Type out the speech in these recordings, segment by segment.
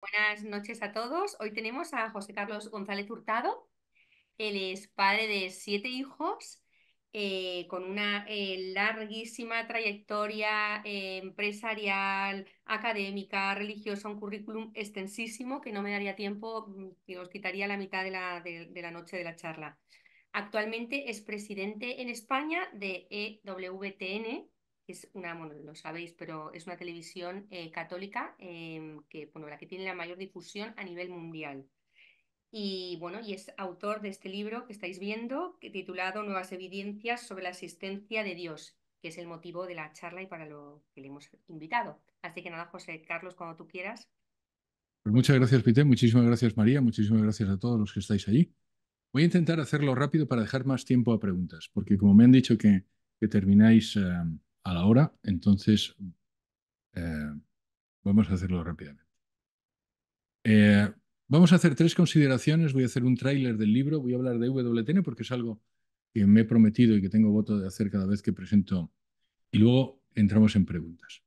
Buenas noches a todos. Hoy tenemos a José Carlos González Hurtado. Él es padre de siete hijos, eh, con una eh, larguísima trayectoria eh, empresarial, académica, religiosa, un currículum extensísimo que no me daría tiempo, y mm, os quitaría la mitad de la, de la noche de la charla. Actualmente es presidente en España de EWTN, es una, lo sabéis, pero es una televisión eh, católica em, que, bueno, la que tiene la mayor difusión a nivel mundial. Y bueno, y es autor de este libro que estáis viendo, titulado Nuevas evidencias sobre la existencia de Dios, que es el motivo de la charla y para lo que le hemos invitado. Así que nada, José Carlos, cuando tú quieras. Pues muchas gracias, Pité. Muchísimas gracias, María. Muchísimas gracias a todos los que estáis allí. Voy a intentar hacerlo rápido para dejar más tiempo a preguntas, porque como me han dicho que, que termináis... Eh, a la hora, entonces eh, vamos a hacerlo rápidamente. Eh, vamos a hacer tres consideraciones, voy a hacer un tráiler del libro, voy a hablar de WTN porque es algo que me he prometido y que tengo voto de hacer cada vez que presento y luego entramos en preguntas.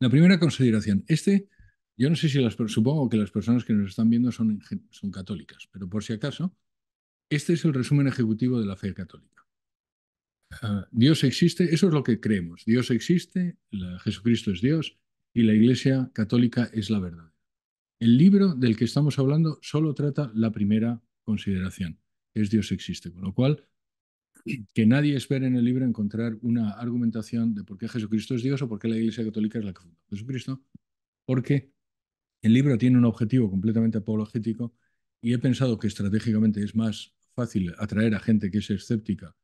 La primera consideración, este, yo no sé si las, supongo que las personas que nos están viendo son, son católicas, pero por si acaso, este es el resumen ejecutivo de la fe católica. Ah, Dios existe, eso es lo que creemos. Dios existe, Jesucristo es Dios y la Iglesia Católica es la verdad. El libro del que estamos hablando solo trata la primera consideración, es Dios existe, con lo cual que nadie espere en el libro encontrar una argumentación de por qué Jesucristo es Dios o por qué la Iglesia Católica es la que fundó Jesucristo, porque el libro tiene un objetivo completamente apologético y he pensado que estratégicamente es más fácil atraer a gente que es escéptica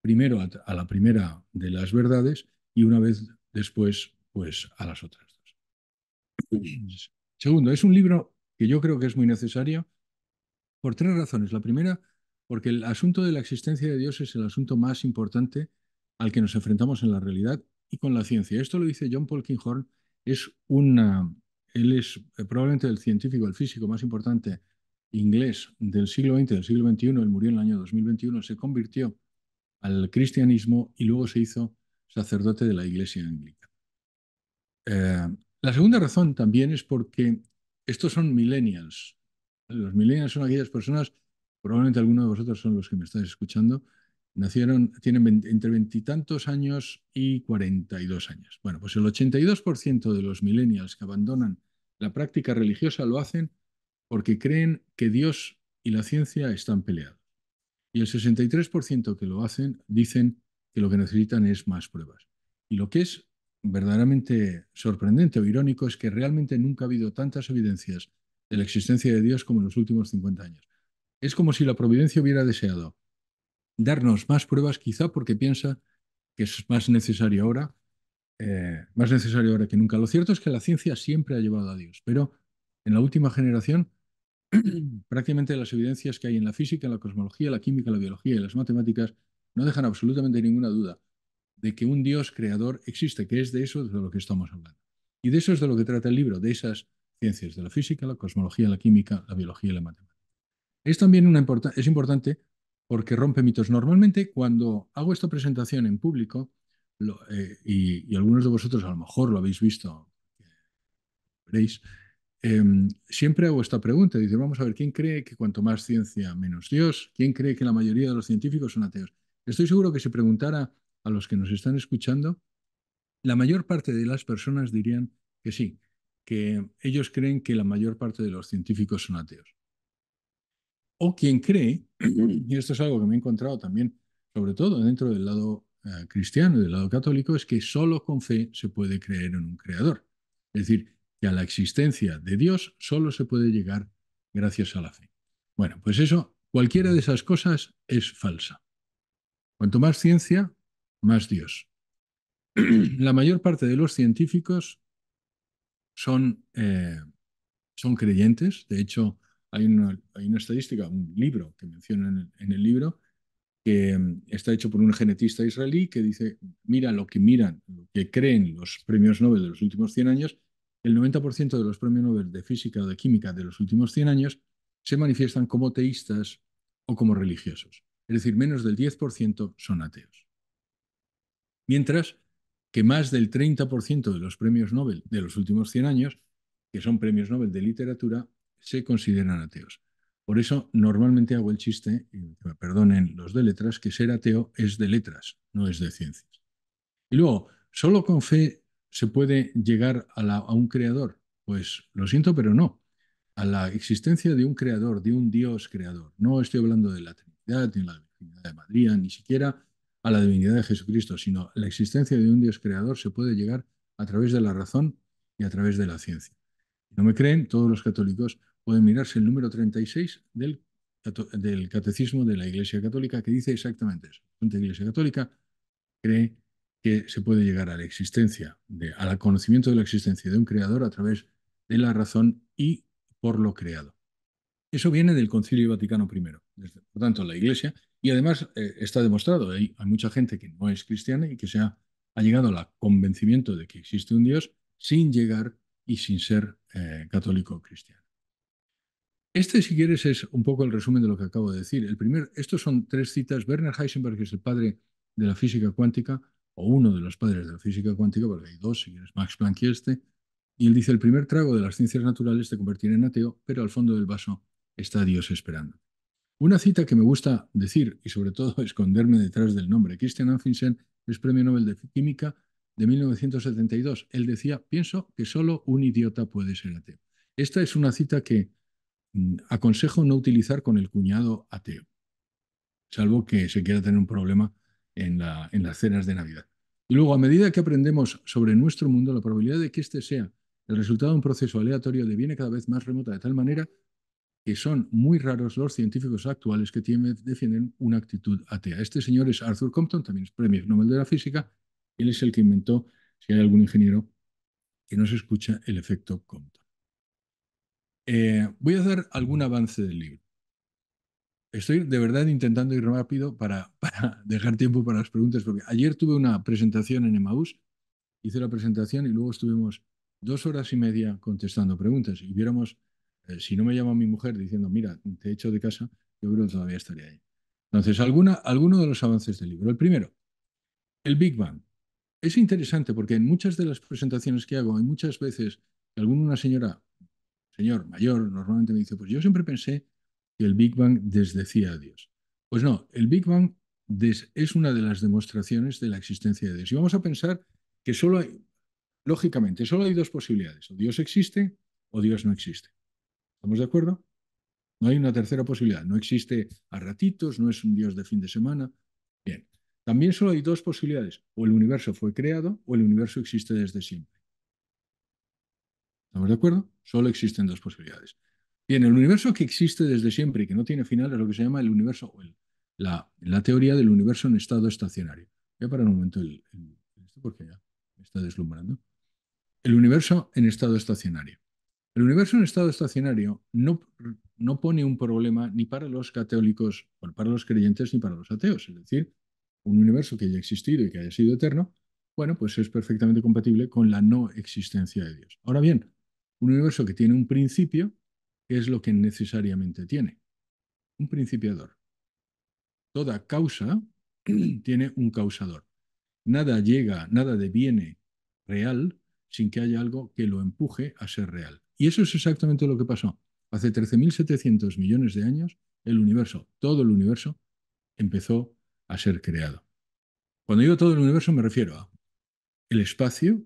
primero a, la primera de las verdades y una vez después, pues a las otras dos. Segundo, es un libro que yo creo que es muy necesario por tres razones. La primera, porque el asunto de la existencia de Dios es el asunto más importante al que nos enfrentamos en la realidad y con la ciencia. Esto lo dice John Paul Kinghorn, es una, él es eh, probablemente el científico, el físico más importante inglés del siglo XX, del siglo XXI, él murió en el año 2021, se convirtió al cristianismo y luego se hizo sacerdote de la Iglesia Anglicana. Eh, la segunda razón también es porque estos son millennials. Los millennials son aquellas personas, probablemente algunos de vosotros son los que me estáis escuchando, nacieron, tienen entre veintitantos años y cuarenta y dos años. Bueno, pues el 82% de los millennials que abandonan la práctica religiosa lo hacen porque creen que Dios y la ciencia están peleados. Y el 63% que lo hacen dicen que lo que necesitan es más pruebas. Y lo que es verdaderamente sorprendente o irónico es que realmente nunca ha habido tantas evidencias de la existencia de Dios como en los últimos 50 años. Es como si la providencia hubiera deseado darnos más pruebas, quizá porque piensa que es más necesario ahora, eh, más necesario ahora que nunca. Lo cierto es que la ciencia siempre ha llevado a Dios, pero en la última generación prácticamente las evidencias que hay en la física, en la cosmología, la química, la biología y las matemáticas no dejan absolutamente ninguna duda de que un Dios creador existe, que es de eso de lo que estamos hablando. Y de eso es de lo que trata el libro, de esas ciencias, de la física, la cosmología, la química, la biología y la matemática. Es también es importante porque rompe mitos. Normalmente cuando hago esta presentación en público, eh, y, y, algunos de vosotros a lo mejor lo habéis visto, veréis, Em, siempre hago esta pregunta, dice, vamos a ver, ¿quién cree que cuanto más ciencia, menos Dios? ¿Quién cree que la mayoría de los científicos son ateos? Estoy seguro que si preguntara a los que nos están escuchando, la mayor parte de las personas dirían que sí, que ellos creen que la mayor parte de los científicos son ateos. O quien cree, y esto es algo que me he encontrado también, sobre todo dentro del lado eh, cristiano y del lado católico, es que solo con fe se puede creer en un creador. Es decir, que a la existencia de Dios solo se puede llegar gracias a la fe. Bueno, pues eso, cualquiera de esas cosas es falsa. Cuanto más ciencia, más Dios. la mayor parte de los científicos son, eh, son creyentes. De hecho, hay una, hay una, estadística, un libro que mencionan en el, libro, que em, está hecho por un genetista israelí que dice, mira lo que miran, lo que creen los premios Nobel de los últimos 100 años el 90% de los premios Nobel de física o de química de los últimos 100 años se manifiestan como teístas o como religiosos. Es decir, menos del 10% son ateos. Mientras que más del 30% de los premios Nobel de los últimos 100 años, que son premios Nobel de literatura, se consideran ateos. Por eso normalmente hago el chiste, y me perdonen los de letras, que ser ateo es de letras, no es de ciencias. Y luego, solo con fe se puede llegar a, un creador? Pues lo siento, pero no. A la existencia de un creador, de un Dios creador. No estoy hablando de la Trinidad, ni la divinidad de Madrid, ni siquiera a la divinidad de Jesucristo, sino la existencia de un Dios creador se puede llegar a través de la razón y a través de la ciencia. No me creen, todos los católicos pueden mirarse el número 36 del, del Catecismo de la Iglesia Católica que dice exactamente eso. La Iglesia Católica cree que se puede llegar a la existencia, al conocimiento de la existencia de un creador a través de la razón y por lo creado. Eso viene del Concilio Vaticano I. por tanto, la Iglesia, y además eh, está demostrado, hay, mucha gente que no es cristiana y que se ha, llegado al convencimiento de que existe un Dios sin llegar y sin ser eh, católico o cristiano. Este, si quieres, es un poco el resumen de lo que acabo de decir. El primero, estos son tres citas. Werner Heisenberg, que es el padre de la física cuántica, o uno de los padres de la física cuántica, porque hay dos, si quieres, Max Planck y este, y él dice, el primer trago de las ciencias naturales te convertirá en ateo, pero al fondo del vaso está Dios esperando. Una cita que me gusta decir, y sobre todo esconderme detrás del nombre, Christian Anfinsen es premio Nobel de Química de 1972. Él decía, pienso que solo un idiota puede ser ateo. Esta es una cita que mm, aconsejo no utilizar con el cuñado ateo, salvo que se quiera tener un problema en, las cenas de Navidad. Y luego, a medida que aprendemos sobre nuestro mundo, la probabilidad de que este sea el resultado de un proceso aleatorio deviene cada vez más remota, de tal manera que son muy raros los científicos actuales que defienden una actitud atea. Este señor es Arthur Compton, también es premio Nobel de la Física. Él es el que inventó, si hay algún ingeniero que nos escucha, el efecto Compton. Eh, voy a hacer algún avance del libro. Estoy de verdad intentando ir rápido para, dejar tiempo para las preguntas, porque ayer tuve una presentación en Emaús, hice la presentación y luego estuvimos dos horas y media contestando preguntas. Y viéramos, eh, si no me llama mi mujer diciendo, mira, te he hecho de casa, yo creo que todavía estaría ahí. Entonces, alguna, alguno de los avances del libro. El primero, el Big Bang. Es interesante porque en muchas de las presentaciones que hago, hay muchas veces que alguna señora, señor mayor, normalmente me dice, pues yo siempre pensé que el Big Bang desdecía a Dios. Pues no, el Big Bang es una de las demostraciones de la existencia de Dios. Y vamos a pensar que solo hay, lógicamente, solo hay dos posibilidades, o Dios existe o Dios no existe. ¿Estamos de acuerdo? No hay una tercera posibilidad, no existe a ratitos, no es un Dios de fin de semana. Bien, también solo hay dos posibilidades, o el universo fue creado o el universo existe desde siempre. ¿Estamos de acuerdo? Solo existen dos posibilidades. Bien, el universo que existe desde siempre y que no tiene final es lo que se llama el universo, o la, teoría del universo en estado estacionario. Voy a parar un momento porque ya me está deslumbrando. El universo en estado estacionario. El universo en estado estacionario no, no pone un problema ni para los católicos, ni para los creyentes, ni para los ateos. Es decir, un universo que haya existido y que haya sido eterno, bueno, pues es perfectamente compatible con la no existencia de Dios. Ahora bien, un universo que tiene un principio es lo que necesariamente tiene? Un principiador. Toda causa tiene un causador. Nada llega, nada deviene real sin que haya algo que lo empuje a ser real. Y eso es exactamente lo que pasó. Hace 13.700 millones de años, el universo, todo el universo, empezó a ser creado. Cuando digo todo el universo me refiero a el espacio,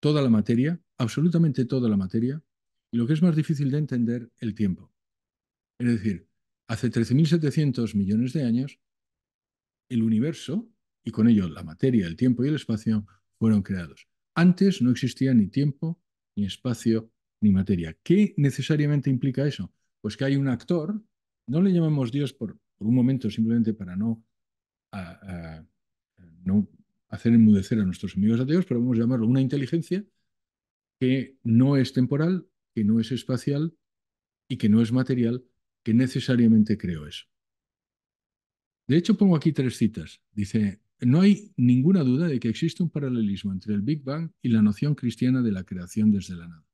toda la materia, absolutamente toda la materia, y lo que es más difícil de entender, el tiempo. Es decir, hace 13.700 millones de años, el universo, y con ello la materia, el tiempo y el espacio, fueron creados. Antes no existía ni tiempo, ni espacio, ni materia. ¿Qué necesariamente implica eso? Pues que hay un actor, no le llamamos Dios por, un momento simplemente para no, no hacer enmudecer a nuestros amigos ateos, pero vamos a llamarlo una inteligencia que no es temporal, que no es espacial y que no es material, que necesariamente creo eso. De hecho, pongo aquí tres citas. Dice, no hay ninguna duda de que existe un paralelismo entre el Big Bang y la noción cristiana de la creación desde la nada.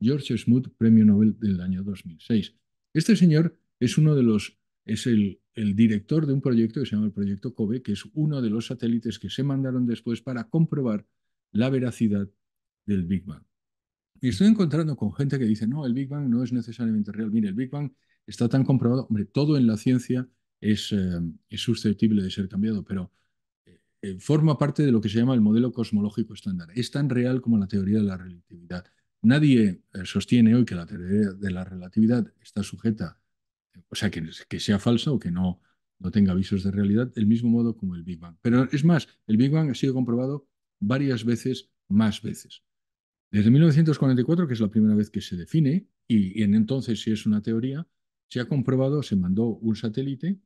George Smoot, Premio Nobel del año 2006. Este señor es uno de los, es el, el director de un proyecto que se llama el Proyecto COBE, que es uno de los satélites que se mandaron después para comprobar la veracidad del Big Bang. Y estoy encontrando con gente que dice, no, el Big Bang no es necesariamente real. Mire, el Big Bang está tan comprobado, hombre, todo en la ciencia es, em, es susceptible de ser cambiado, pero eh, eh, forma parte de lo que se llama el modelo cosmológico estándar. Es tan real como la teoría de la relatividad. Nadie eh, sostiene hoy que la teoría de la relatividad está sujeta, o sea, que, sea falsa o que no, no tenga avisos de realidad, del mismo modo como el Big Bang. Pero es más, el Big Bang ha sido comprobado varias veces, más veces. Desde 1944, que es la primera vez que se define, y, en entonces si es una teoría, se ha comprobado, se mandó un satélite, el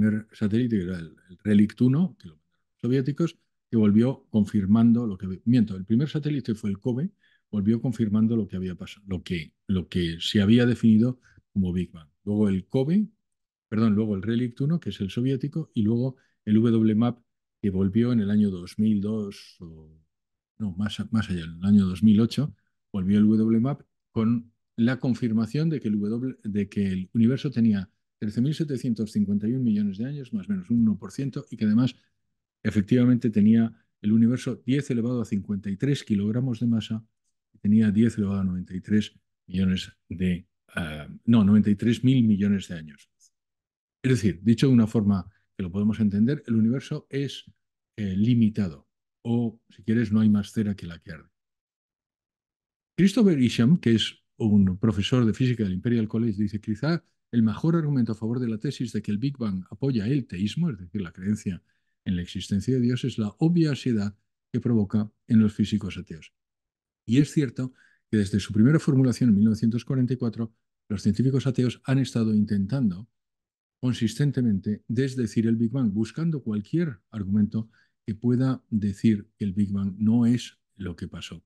primer satélite que era el, Relict 1, que lo los soviéticos, que volvió confirmando lo que... Miento, el primer satélite fue el COBE, volvió confirmando lo que había pasado, lo que, lo que se había definido como Big Bang. Luego el COBE, perdón, luego el Relict 1, que es el soviético, y luego el WMAP, que volvió en el año 2002 o no, más, más allá, en el año 2008, volvió el WMAP con la confirmación de que el, de que el universo tenía 13.751 millones de años, más o menos un 1%, y que además efectivamente tenía el universo 10 elevado a 53 kilogramos de masa, y tenía 10 elevado a 93 millones de, ah, no, 93 mil millones de años. Es decir, dicho de una forma que lo podemos entender, el universo es eh, limitado o, si quieres, no hay más cera que la que arde. Christopher Isham, que es un profesor de física del Imperial College, dice, quizá el mejor argumento a favor de la tesis de que el Big Bang apoya el teísmo, es decir, la creencia en la existencia de Dios, es la obviedad que provoca en los físicos ateos. Y es cierto que desde su primera formulación en 1944, los científicos ateos han estado intentando consistentemente desdecir el Big Bang, buscando cualquier argumento que pueda decir que el Big Bang no es lo que pasó.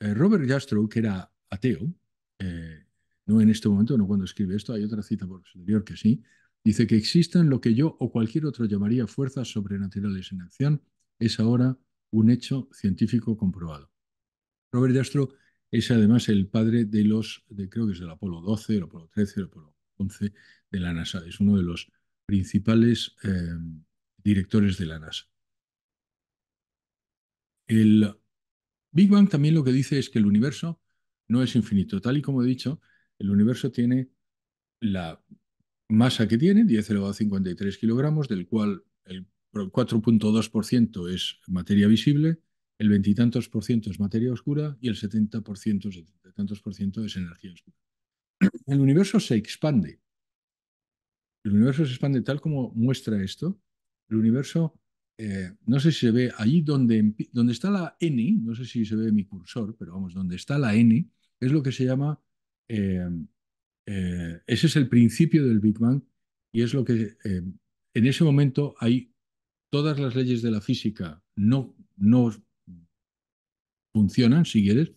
Eh, Robert Jastrow, que era ateo, eh, no en este momento, no cuando escribe esto, hay otra cita por posterior que sí, dice que existan lo que yo o cualquier otro llamaría fuerzas sobrenaturales en acción, es ahora un hecho científico comprobado. Robert Jastrow es además el padre de los, creo que es del Apolo 12, el Apolo 13, el Apolo 11 de la NASA. Es uno de los principales eh, directores de la NASA. El Big Bang también lo que dice es que el universo no es infinito. Tal y como he dicho, el universo tiene la masa que tiene, 10 elevado a 53 kilogramos, del cual el 4.2% es materia visible, el veintitantos por ciento es materia oscura y el 70 setenta tantos por ciento es energía oscura. El universo se expande. El universo se expande tal como muestra esto. El universo eh, no sé si se ve allí donde, donde está la N, no sé si se ve mi cursor, pero vamos, donde está la N, es lo que se llama, em, eh, ese es el principio del Big Bang y es lo que em, en ese momento hay todas las leyes de la física no, no funcionan, si quieres,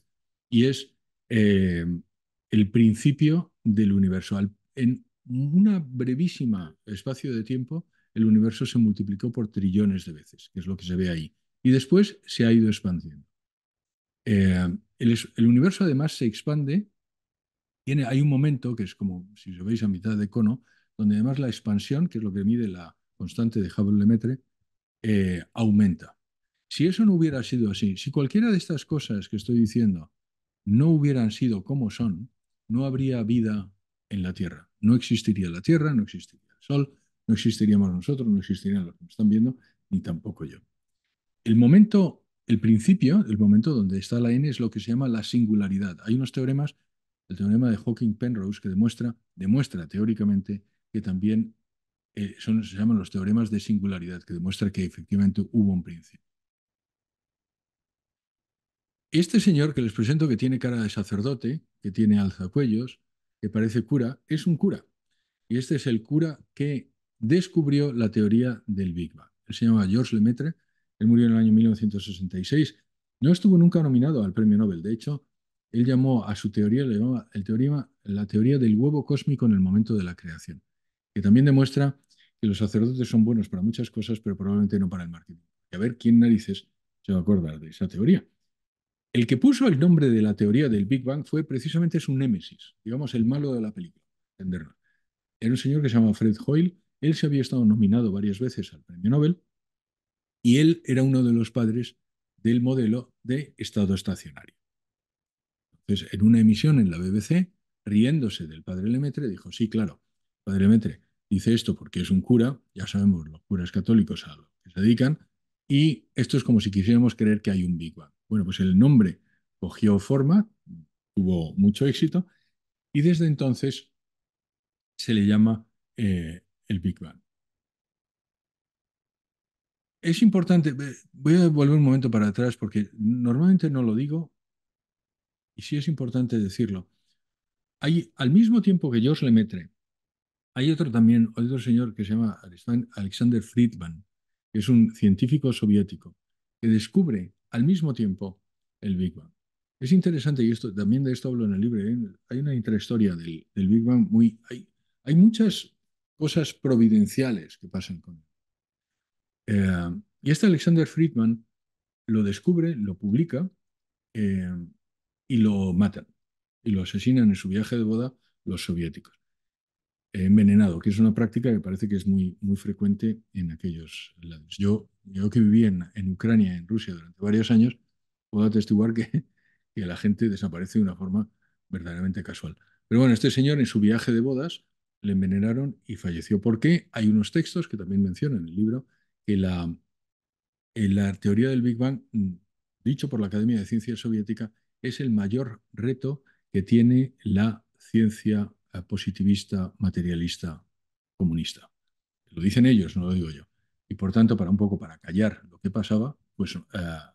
y es em, el principio del universo. en una brevísima espacio de tiempo, el universo se multiplicó por trillones de veces, que es lo que se ve ahí. Y después se ha ido expandiendo. Eh, el, universo además se expande, tiene, hay un momento que es como, si lo veis a mitad de cono, donde además la expansión, que es lo que mide la constante de Hubble-Lemaitre, eh, aumenta. Si eso no hubiera sido así, si cualquiera de estas cosas que estoy diciendo no hubieran sido como son, no habría vida en la Tierra. No existiría la Tierra, no existiría el Sol, no existiríamos nosotros, no existirían los que nos están viendo, ni tampoco yo. El momento, el principio, el momento donde está la n es lo que se llama la singularidad. Hay unos teoremas, el teorema de Hawking-Penrose, que demuestra, demuestra teóricamente que también eh, son, se llaman los teoremas de singularidad, que demuestra que efectivamente hubo un principio. Este señor que les presento, que tiene cara de sacerdote, que tiene alzacuellos, que parece cura, es un cura. Y este es el cura que descubrió la teoría del Big Bang. Él se llamaba George Lemaitre, él murió en el año 1966. No estuvo nunca nominado al premio Nobel, de hecho, él llamó a su teoría, el teorema, la teoría del huevo cósmico en el momento de la creación, que también demuestra que los sacerdotes son buenos para muchas cosas, pero probablemente no para el marketing. Y a ver quién narices se va a acordar de esa teoría. El que puso el nombre de la teoría del Big Bang fue precisamente su némesis, digamos el malo de la película, entenderlo. Era un señor que se llamaba Fred Hoyle, él se había estado nominado varias veces al Premio Nobel y él era uno de los padres del modelo de estado estacionario. Entonces, en una emisión en la BBC, riéndose del padre Lemaitre, dijo, sí, claro, padre Lemaitre dice esto porque es un cura, ya sabemos los curas católicos a lo que se dedican, y esto es como si quisiéramos creer que hay un Big Bang. Bueno, pues el nombre cogió forma, tuvo mucho éxito, y desde entonces se le llama eh, el Big Bang. Es importante, voy a volver un momento para atrás porque normalmente no lo digo y sí es importante decirlo. Hay, al mismo tiempo que le Lemaitre, hay otro también, otro señor que se llama Alexander Friedman, que es un científico soviético, que descubre al mismo tiempo el Big Bang. Es interesante, y esto, también de esto hablo en el libro, hay una intrahistoria del, del Big Bang muy... Hay, hay muchas cosas providenciales que pasan con él. Eh, y este Alexander Friedman lo descubre, lo publica eh, y lo matan. Y lo asesinan en su viaje de boda los soviéticos. envenenado, que es una práctica que parece que es muy, muy frecuente en aquellos lados. Yo, yo que viví en, en Ucrania, en Rusia, durante varios años, puedo atestiguar que, que la gente desaparece de una forma verdaderamente casual. Pero bueno, este señor en su viaje de bodas le envenenaron y falleció. ¿Por qué? hay unos textos que también mencionan en el libro que la, eh, teoría del Big Bang, mm, dicho por la Academia de Ciencias Soviética, es el mayor reto que tiene la ciencia eh, positivista, materialista, comunista. Lo dicen ellos, no lo digo yo. Y por tanto, para un poco para callar lo que pasaba, pues eh,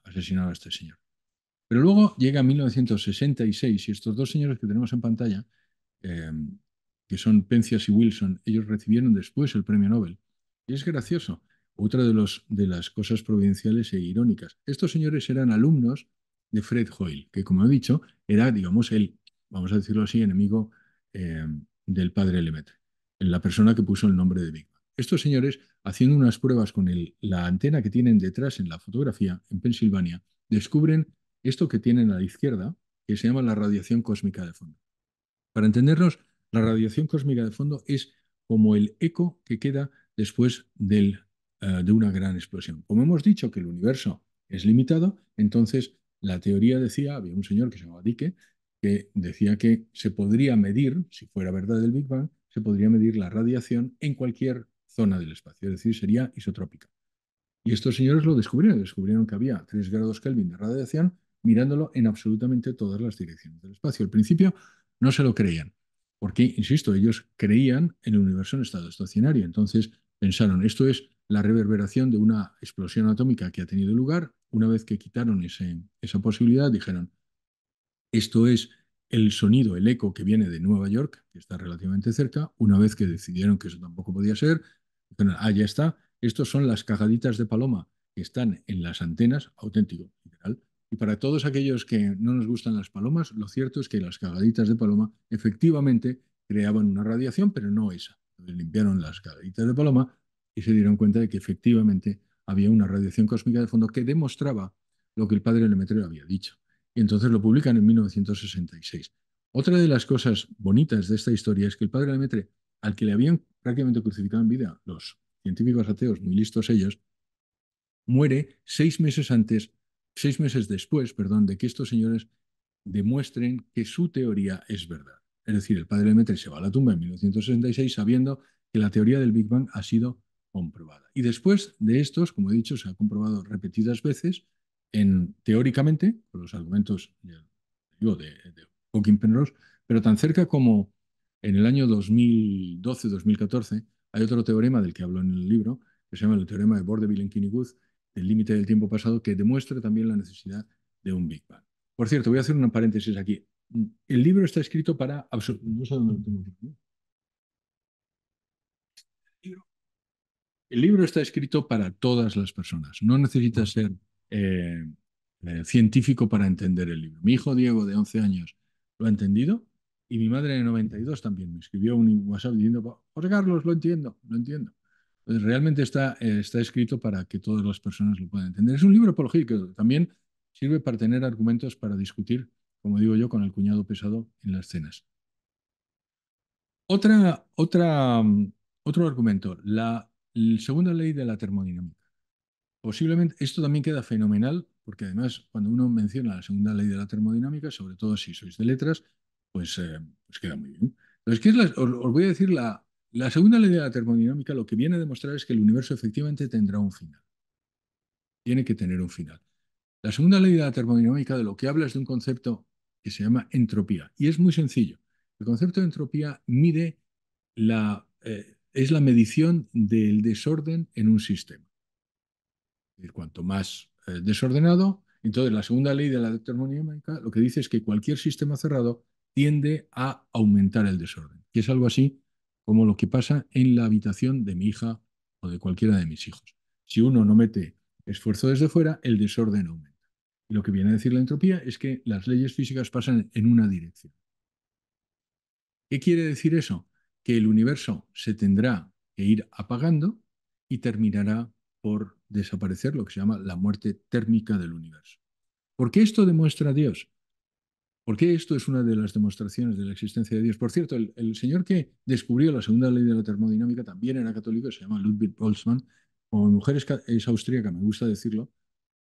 asesinaron a este señor. Pero luego llega 1966 y estos dos señores que tenemos en pantalla, que son Penzias y Wilson, ellos recibieron después el premio Nobel. Y es gracioso, otra de, las cosas providenciales e irónicas. Estos señores eran alumnos de Fred Hoyle, que como he dicho, era, digamos, el, vamos a decirlo así, enemigo eh, del padre Lemetre, la persona que puso el nombre de Bigma. Estos señores, haciendo unas pruebas con la antena que tienen detrás en la fotografía en Pensilvania, descubren esto que tienen a la izquierda, que se llama la radiación cósmica de fondo. Para entendernos, la radiación cósmica de fondo es como el eco que queda después eh, de una gran explosión. Como hemos dicho que el universo es limitado, entonces la teoría decía, había un señor que se llamaba Dicke, que decía que se podría medir, si fuera verdad el Big Bang, se podría medir la radiación en cualquier zona del espacio, es decir, sería isotrópica. Y estos señores lo descubrieron, descubrieron que había 3 grados Kelvin de radiación mirándolo en absolutamente todas las direcciones del espacio. Al principio no se lo creían, porque, insisto, ellos creían en el universo en estado estacionario. Entonces pensaron, esto es la reverberación de una explosión atómica que ha tenido lugar. Una vez que quitaron esa posibilidad, dijeron, esto es el sonido, el eco que viene de Nueva York, que está relativamente cerca. Una vez que decidieron que eso tampoco podía ser, dijeron, ah, ya está, estos son las cajaditas de paloma que están en las antenas, auténtico, literal, y para todos aquellos que no nos gustan las palomas, lo cierto es que las cagaditas de paloma efectivamente creaban una radiación, pero no esa. Limpiaron las cagaditas de paloma y se dieron cuenta de que efectivamente había una radiación cósmica de fondo que demostraba lo que el padre Lemetre había dicho. Y entonces lo publican en 1966. Otra de las cosas bonitas de esta historia es que el padre Lemetre, al que le habían prácticamente crucificado en vida los científicos ateos, muy listos ellos, muere seis meses antes seis meses después, perdón, de que estos señores demuestren que su teoría es verdad. Es decir, el padre Lemaitre se va a la tumba en 1966 sabiendo que la teoría del Big Bang ha sido comprobada. Y después de estos, como he dicho, se ha comprobado repetidas veces, en, teóricamente, por los argumentos de, Hawking Penrose, pero tan cerca como en el año 2012-2014, hay otro teorema del que hablo en el libro, que se llama el teorema de Bordeville en y del límite del tiempo pasado que demuestra también la necesidad de un Big Bang. Por cierto, voy a hacer una paréntesis aquí. El libro está escrito para... No lo tengo. El libro está escrito para todas las personas. No necesita ser eh, eh, científico para entender el libro. Mi hijo Diego, de 11 años, lo ha entendido y mi madre de 92 también me escribió un WhatsApp diciendo, José Carlos, lo entiendo, lo entiendo realmente está, eh, está escrito para que todas las personas lo puedan entender. Es un libro apologético, también sirve para tener argumentos para discutir, como digo yo, con el cuñado pesado en las cenas. Otra, otra, mm, otro argumento, la, segunda ley de la termodinámica. Posiblemente esto también queda fenomenal, porque además cuando uno menciona la segunda ley de la termodinámica, sobre todo si sois de letras, pues, eh, pues queda muy bien. Entonces, ¿qué os, voy a decir la, la segunda ley de la termodinámica lo que viene a demostrar es que el universo efectivamente tendrá un final. Tiene que tener un final. La segunda ley de la termodinámica de lo que habla es de un concepto que se llama entropía. Y es muy sencillo. El concepto de entropía mide la, eh, es la medición del desorden en un sistema. Es cuanto más eh, desordenado, entonces la segunda ley de la termodinámica lo que dice es que cualquier sistema cerrado tiende a aumentar el desorden, que es algo así como lo que pasa en la habitación de mi hija o de cualquiera de mis hijos. Si uno no mete esfuerzo desde fuera, el desorden aumenta. Y lo que viene a decir la entropía es que las leyes físicas pasan en una dirección. ¿Qué quiere decir eso? Que el universo se tendrá que ir apagando y terminará por desaparecer lo que se llama la muerte térmica del universo. ¿Por qué esto demuestra a Dios? qué esto es una de las demostraciones de la existencia de Dios. Por cierto, el, señor que descubrió la segunda ley de la termodinámica también era católico, se llama Ludwig Boltzmann. o mi mujer es, austríaca, me gusta decirlo,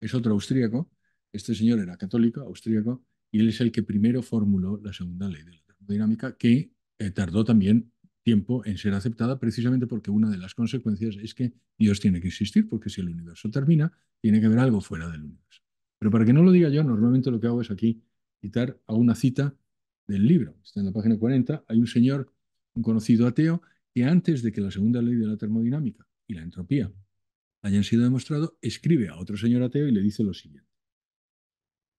es otro austríaco. Este señor era católico, austríaco, y él es el que primero formuló la segunda ley de la termodinámica, que eh, tardó también tiempo en ser aceptada, precisamente porque una de las consecuencias es que Dios tiene que existir, porque si el universo termina, tiene que haber algo fuera del universo. Pero para que no lo diga yo, normalmente lo que hago es aquí citar a una cita del libro. Está en la página 40. Hay un señor, un conocido ateo, que antes de que la segunda ley de la termodinámica y la entropía hayan sido demostrado, escribe a otro señor ateo y le dice lo siguiente.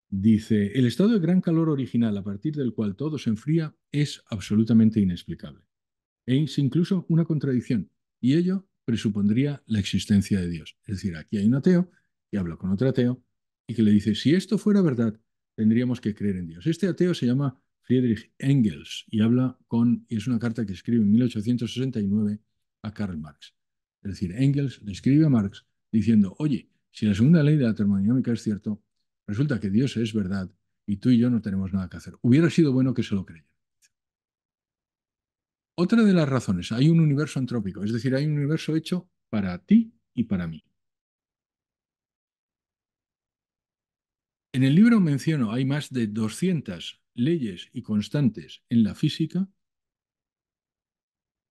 Dice, el estado de gran calor original a partir del cual todo se enfría es absolutamente inexplicable. E es incluso una contradicción, y ello presupondría la existencia de Dios. Es decir, aquí hay un ateo que habla con otro ateo y que le dice, si esto fuera verdad, tendríamos que creer en Dios. Este ateo se llama Friedrich Engels y habla con, y es una carta que escribe en 1869 a Karl Marx. Es decir, Engels le escribe a Marx diciendo, oye, si la segunda ley de la termodinámica es cierto, resulta que Dios es verdad y tú y yo no tenemos nada que hacer. Hubiera sido bueno que se lo creyera. Otra de las razones, hay un universo antrópico, es decir, hay un universo hecho para ti y para mí. En el libro menciono, hay más de 200 leyes y constantes en la física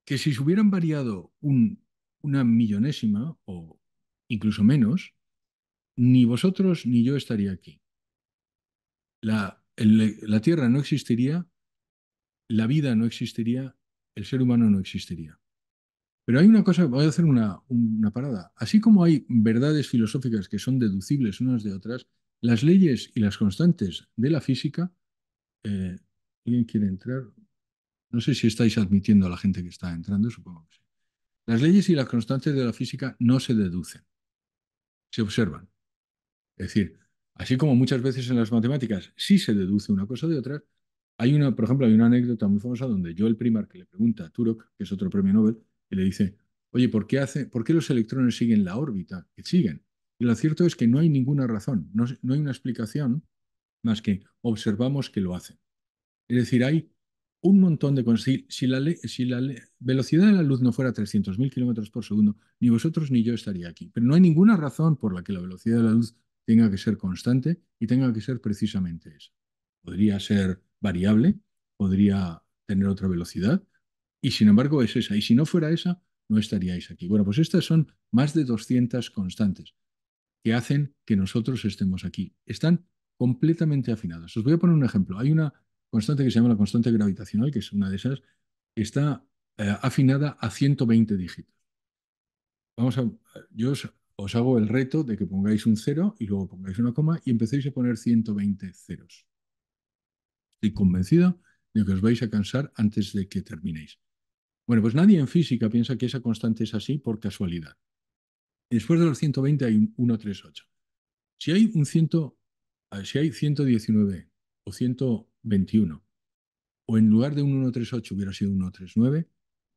que si se hubieran variado una millonésima o incluso menos, ni vosotros ni yo estaría aquí. La, Tierra no existiría, la vida no existiría, el ser humano no existiría. Pero hay una cosa, voy a hacer una, una parada. Así como hay verdades filosóficas que son deducibles unas de otras, las leyes y las constantes de la física. Eh, quiere entrar? No sé si estáis admitiendo a la gente que está entrando, supongo que sí. Las leyes y las constantes de la física no se deducen, se observan. Es decir, así como muchas veces en las matemáticas sí se deduce una cosa de otra, hay una, por ejemplo, hay una anécdota muy famosa donde el Primar que le pregunta a Turok, que es otro premio Nobel, y le dice, oye, ¿por qué, hace, ¿por qué los electrones siguen la órbita que siguen? Y lo cierto es que no hay ninguna razón, no, hay una explicación más que observamos que lo hacen. Es decir, hay un montón de cosas. Si, la, si la velocidad de la luz no fuera 300.000 kilómetros por segundo, ni vosotros ni yo estaría aquí. Pero no hay ninguna razón por la que la velocidad de la luz tenga que ser constante y tenga que ser precisamente esa. Podría ser variable, podría tener otra velocidad, y sin embargo es esa. Y si no fuera esa, no estaríais aquí. Bueno, pues estas son más de 200 constantes que hacen que nosotros estemos aquí. Están completamente afinados. Os voy a poner un ejemplo. Hay una constante que se llama la constante gravitacional, que es una de esas, que está eh, afinada a 120 dígitos. Vamos a, yo os, os, hago el reto de que pongáis un cero y luego pongáis una coma y empecéis a poner 120 ceros. Estoy convencido de que os vais a cansar antes de que terminéis. Bueno, pues nadie en física piensa que esa constante es así por casualidad. Después de los 120 hay un 138. Si hay un 100, si hay 119 o 121, o en lugar de un 138 hubiera sido un 139,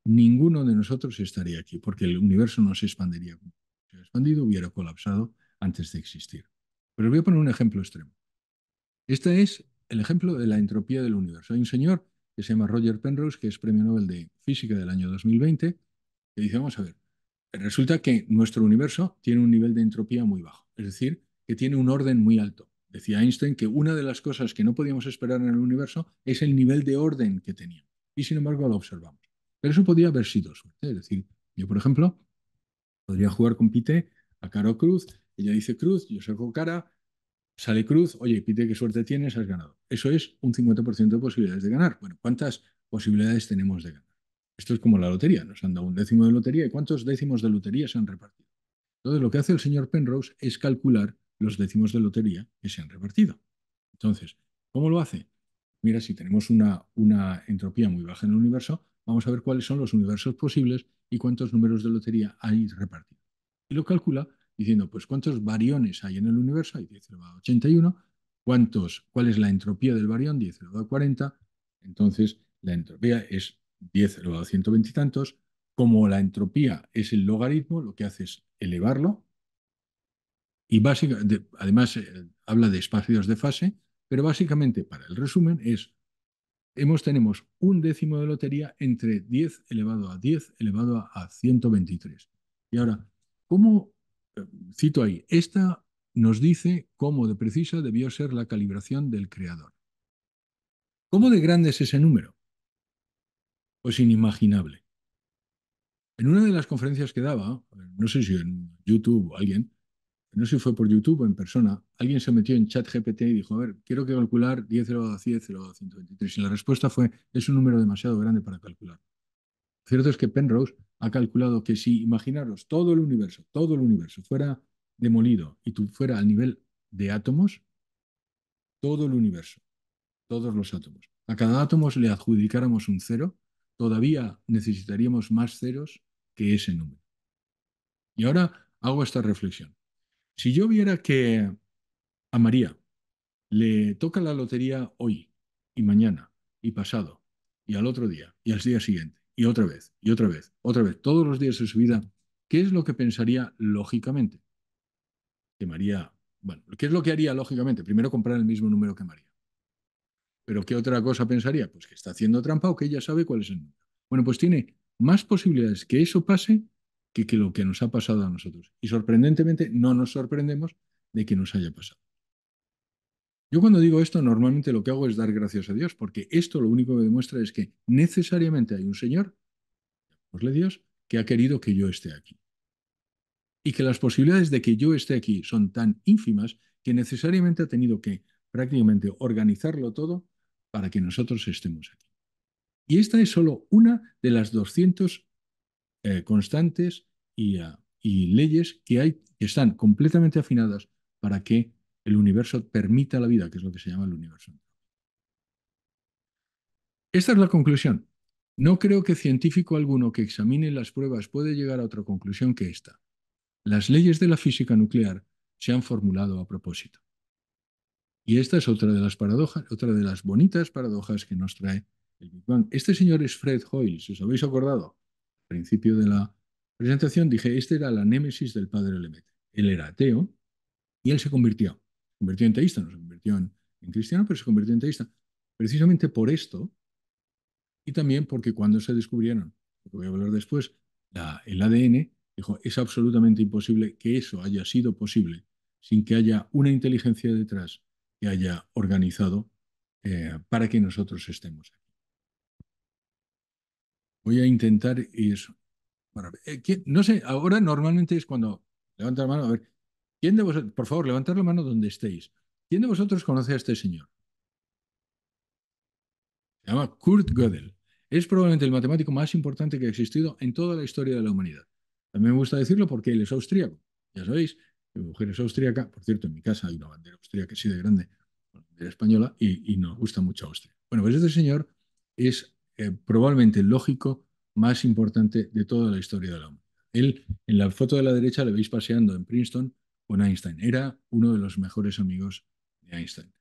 ninguno de nosotros estaría aquí, porque el universo no se expandiría. Si hubiera expandido, hubiera colapsado antes de existir. Pero voy a poner un ejemplo extremo. Este es el ejemplo de la entropía del universo. Hay un señor que se llama Roger Penrose, que es premio Nobel de Física del año 2020, que dice, vamos a ver, Resulta que nuestro universo tiene un nivel de entropía muy bajo, es decir, que tiene un orden muy alto. Decía Einstein que una de las cosas que no podíamos esperar en el universo es el nivel de orden que tenía. Y sin embargo lo observamos. Pero eso podría haber sido suerte. Es decir, yo, por ejemplo, podría jugar con Pite a Caro Cruz. Ella dice Cruz, yo saco cara, sale Cruz. Oye, Pite, qué suerte tienes, has ganado. Eso es un 50% de posibilidades de ganar. Bueno, ¿cuántas posibilidades tenemos de ganar? Esto es como la lotería, nos han dado un décimo de lotería y cuántos décimos de lotería se han repartido. Entonces, lo que hace el señor Penrose es calcular los décimos de lotería que se han repartido. Entonces, ¿cómo lo hace? Mira, si tenemos una, una entropía muy baja en el universo, vamos a ver cuáles son los universos posibles y cuántos números de lotería hay repartidos. Y lo calcula diciendo, pues, cuántos variones hay en el universo, hay 10 elevado a 81, ¿Cuántos, cuál es la entropía del varión, 10 elevado a 40, entonces la entropía es 10 elevado a 120 y tantos, como la entropía es el logaritmo, lo que hace es elevarlo. Y básicamente, además eh, habla de espacios de fase, pero básicamente, para el resumen, es hemos, tenemos un décimo de lotería entre 10 elevado a 10 elevado a 123. Y ahora, ¿cómo, eh, cito ahí, esta nos dice cómo de precisa debió ser la calibración del creador? ¿Cómo de grande es ese número? Es inimaginable. En una de las conferencias que daba, no sé si en YouTube o alguien, no sé si fue por YouTube o en persona, alguien se metió en chat GPT y dijo, a ver, quiero que calcular 10 elevado a 10 elevado a 123. Y la respuesta fue, es un número demasiado grande para calcular. Lo cierto es que Penrose ha calculado que si imaginaros todo el universo, todo el universo fuera demolido y tú fuera al nivel de átomos, todo el universo, todos los átomos, a cada átomo le adjudicáramos un cero, todavía necesitaríamos más ceros que ese número. Y ahora hago esta reflexión. Si yo viera que a María le toca la lotería hoy y mañana y pasado y al otro día y al día siguiente y otra vez y otra vez, otra vez, todos los días de su vida, ¿qué es lo que pensaría lógicamente? Que María, bueno, ¿qué es lo que haría lógicamente? Primero comprar el mismo número que María. ¿Pero qué otra cosa pensaría? Pues que está haciendo trampa o que ella sabe cuál es el número. Bueno, pues tiene más posibilidades que eso pase que, que lo que nos ha pasado a nosotros. Y sorprendentemente no nos sorprendemos de que nos haya pasado. Yo cuando digo esto, normalmente lo que hago es dar gracias a Dios, porque esto lo único que demuestra es que necesariamente hay un Señor, le Dios, que ha querido que yo esté aquí. Y que las posibilidades de que yo esté aquí son tan ínfimas que necesariamente ha tenido que prácticamente organizarlo todo para que nosotros estemos aquí. Y esta es solo una de las 200 eh, constantes ah, y, leyes que, hay, que están completamente afinadas para que el universo permita la vida, que es lo que se llama el universo. Esta es la conclusión. No creo que científico alguno que examine las pruebas puede llegar a otra conclusión que esta. Las leyes de la física nuclear se han formulado a propósito. Y esta es otra de las paradojas, otra de las bonitas paradojas que nos trae el Big Bang. Este señor es Fred Hoyle, si os habéis acordado, al principio de la presentación dije, este era la némesis del padre Lemaitre. Él era ateo y él se convirtió. Se convirtió en teísta, no se convirtió en, cristiano, pero se convirtió en teísta. Precisamente por esto y también porque cuando se descubrieron, lo voy a hablar después, la, el ADN, dijo, es absolutamente imposible que eso haya sido posible sin que haya una inteligencia detrás que haya organizado eh, para que nosotros estemos aquí. Voy a intentar ir... Eh, no sé, ahora normalmente es cuando levanta la mano, a ver, ¿quién de vosotros, por favor, levantad la mano donde estéis. ¿Quién de vosotros conoce a este señor? Se llama Kurt Gödel. Es probablemente el matemático más importante que ha existido en toda la historia de la humanidad. También me gusta decirlo porque él es austríaco, ya sabéis, mujer es austríaca, por cierto, en mi casa hay una bandera que sí de grande, bandera española, y, nos gusta mucho Austria. Bueno, pues este señor es eh, probablemente el lógico más importante de toda la historia de la humanidad. Él, en la foto de la derecha, le veis paseando en Princeton con Einstein. Era uno de los mejores amigos de Einstein.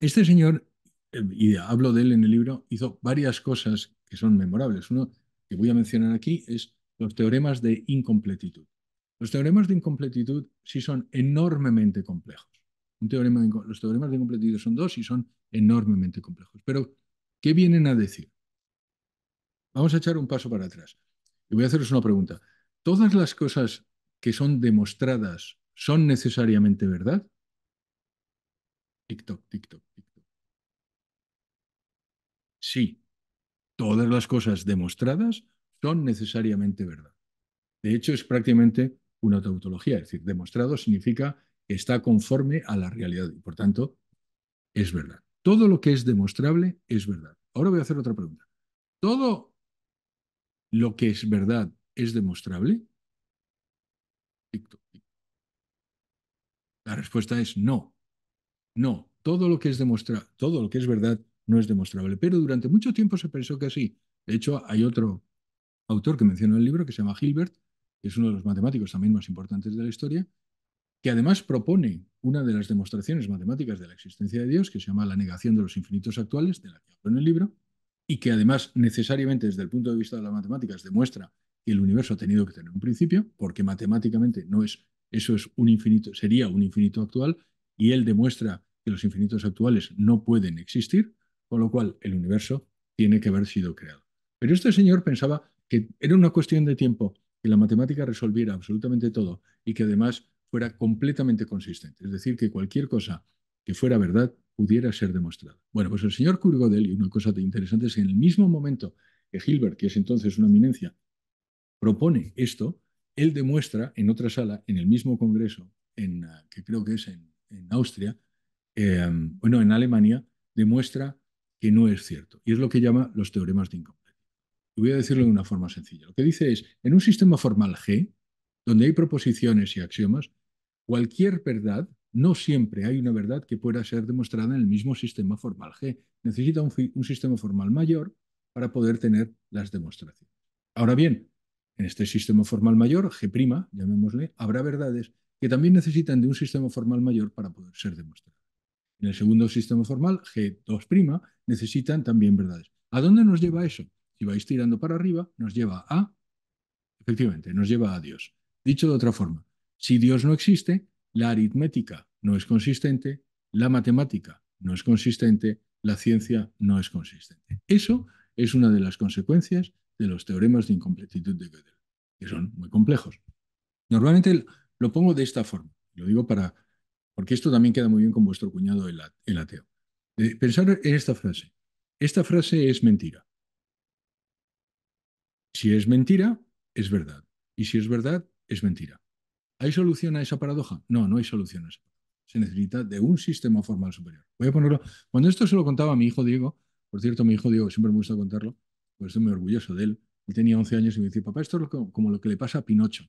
Este señor, eh, y hablo de él en el libro, hizo varias cosas que son memorables. Uno que voy a mencionar aquí es los teoremas de incompletitud. Los teoremas de incompletitud sí son enormemente complejos. los teoremas de incompletitud son dos y son enormemente complejos. Pero, ¿qué vienen a decir? Vamos a echar un paso para atrás. Y voy a haceros una pregunta. ¿Todas las cosas que son demostradas son necesariamente verdad? TikTok, TikTok, TikTok. Sí, todas las cosas demostradas son necesariamente verdad. De hecho, es prácticamente una tautología. Es decir, demostrado significa que está conforme a la realidad y por tanto es verdad. Todo lo que es demostrable es verdad. Ahora voy a hacer otra pregunta. ¿Todo lo que es verdad es demostrable? La respuesta es no. No, todo lo que es demostra todo lo que es verdad no es demostrable, pero durante mucho tiempo se pensó que sí. De hecho, hay otro autor que menciona el libro que se llama Hilbert, que es uno de los matemáticos también más importantes de la historia, que además propone una de las demostraciones matemáticas de la existencia de Dios, que se llama la negación de los infinitos actuales, de la que hablo en el libro, y que además necesariamente desde el punto de vista de las matemáticas demuestra que el universo ha tenido que tener un principio, porque matemáticamente no es, eso es un infinito, sería un infinito actual, y él demuestra que los infinitos actuales no pueden existir, con lo cual el universo tiene que haber sido creado. Pero este señor pensaba que era una cuestión de tiempo que la matemática resolviera absolutamente todo y que además fuera completamente consistente. Es decir, que cualquier cosa que fuera verdad pudiera ser demostrada. Bueno, pues el señor Kurgodel, y una cosa interesante es que en el mismo momento que Hilbert, que es entonces una eminencia, propone esto, él demuestra en otra sala, en el mismo congreso, en, ah, que creo que es en, Austria, eh, bueno, en Alemania, demuestra que no es cierto. Y es lo que llama los teoremas de voy a decirlo de una forma sencilla. Lo que dice es, en un sistema formal G, donde hay proposiciones y axiomas, cualquier verdad, no siempre hay una verdad que pueda ser demostrada en el mismo sistema formal G. Necesita un, un sistema formal mayor para poder tener las demostraciones. Ahora bien, en este sistema formal mayor, G', llamémosle, habrá verdades que también necesitan de un sistema formal mayor para poder ser demostradas. En el segundo sistema formal, G2', necesitan también verdades. ¿A dónde nos lleva eso? si vais tirando para arriba, nos lleva a, efectivamente, nos lleva a Dios. Dicho de otra forma, si Dios no existe, la aritmética no es consistente, la matemática no es consistente, la ciencia no es consistente. Eso es una de las consecuencias de los teoremas de incompletitud de Gödel, que son muy complejos. Normalmente lo pongo de esta forma, lo digo para, porque esto también queda muy bien con vuestro cuñado el, ateo. Eh, pensar en esta frase. Esta frase es mentira. Si es mentira, es verdad. Y si es verdad, es mentira. ¿Hay solución a esa paradoja? No, no hay solución a esa Se necesita de un sistema formal superior. Voy a ponerlo. Cuando esto se lo contaba a mi hijo Diego, por cierto, mi hijo Diego siempre me gusta contarlo, pues estoy muy orgulloso de él. Él tenía 11 años y me decía, papá, esto es como lo que le pasa a Pinocho.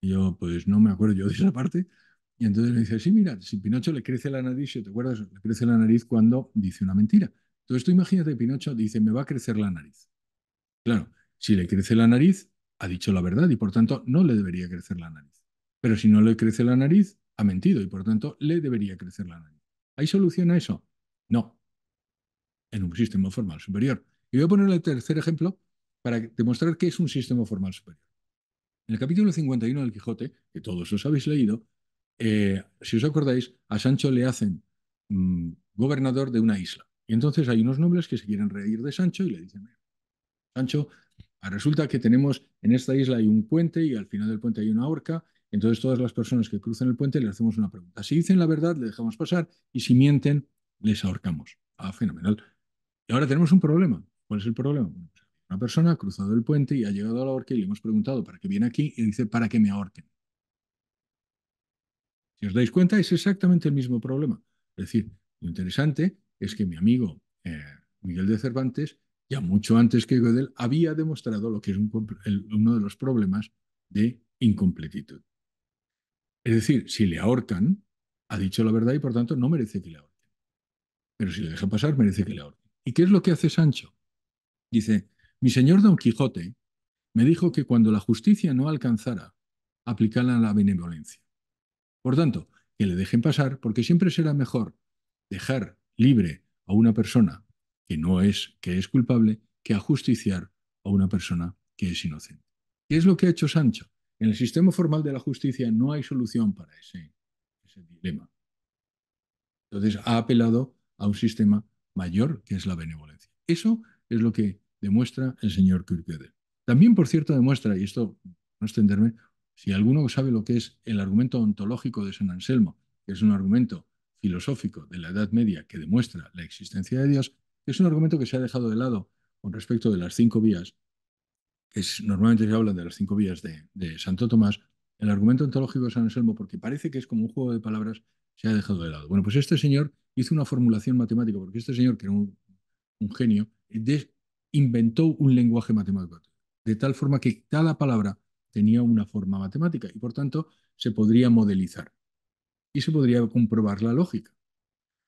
Y yo, pues no me acuerdo yo de esa parte. Y entonces me dice, sí, mira, si Pinocho le crece la nariz, si te acuerdas, le crece la nariz cuando dice una mentira. Entonces tú imagínate, Pinocho dice, me va a crecer la nariz. Claro, si le crece la nariz, ha dicho la verdad y por tanto no le debería crecer la nariz. Pero si no le crece la nariz, ha mentido y por tanto le debería crecer la nariz. ¿Hay solución a eso? No. En un sistema formal superior. Y voy a poner el tercer ejemplo para demostrar que es un sistema formal superior. En el capítulo 51 del Quijote, que todos os habéis leído, eh, si os acordáis, a Sancho le hacen mm, gobernador de una isla. Y entonces hay unos nobles que se quieren reír de Sancho y le dicen, Sancho, Ah, resulta que tenemos en esta isla hay un puente y al final del puente hay una horca. Entonces todas las personas que cruzan el puente le hacemos una pregunta. Si dicen la verdad, le dejamos pasar y si mienten, les ahorcamos. Ah, fenomenal. Y ahora tenemos un problema. ¿Cuál es el problema? Pues, una persona ha cruzado el puente y ha llegado a la horca y le hemos preguntado para qué viene aquí y dice para que me ahorquen. Si os dais cuenta, es exactamente el mismo problema. Es decir, lo interesante es que mi amigo eh, Miguel de Cervantes ya mucho antes que Gödel, había demostrado lo que es uno de los problemas de incompletitud. Es decir, si le ahorcan, ha dicho la verdad y por tanto no merece que le ahorquen. Pero si le deja pasar, merece que le ahorquen. ¿Y qué es lo que hace Sancho? Dice, mi señor Don Quijote me dijo que cuando la justicia no alcanzara, a la benevolencia. Por tanto, que le dejen pasar, porque siempre será mejor dejar libre a una persona que no es que es culpable, que ajusticiar a una persona que es inocente. ¿Qué es lo que ha hecho Sancho? En el sistema formal de la justicia no hay solución para ese, dilema. Entonces ha apelado a un sistema mayor que es la benevolencia. Eso es lo que demuestra el señor Kierkegaard. También, por cierto, demuestra, y esto no extenderme, si alguno sabe lo que es el argumento ontológico de San Anselmo, que es un argumento filosófico de la Edad Media que demuestra la existencia de Dios, es un argumento que se ha dejado de lado con respecto de las cinco vías, que es, normalmente se hablan de las cinco vías de, Santo Tomás, el argumento ontológico de San Anselmo, porque parece que es como un juego de palabras, se ha dejado de lado. Bueno, pues este señor hizo una formulación matemática, porque este señor, que era un, genio, inventó un lenguaje matemático, de tal forma que cada palabra tenía una forma matemática y por tanto se podría modelizar y se podría comprobar la lógica.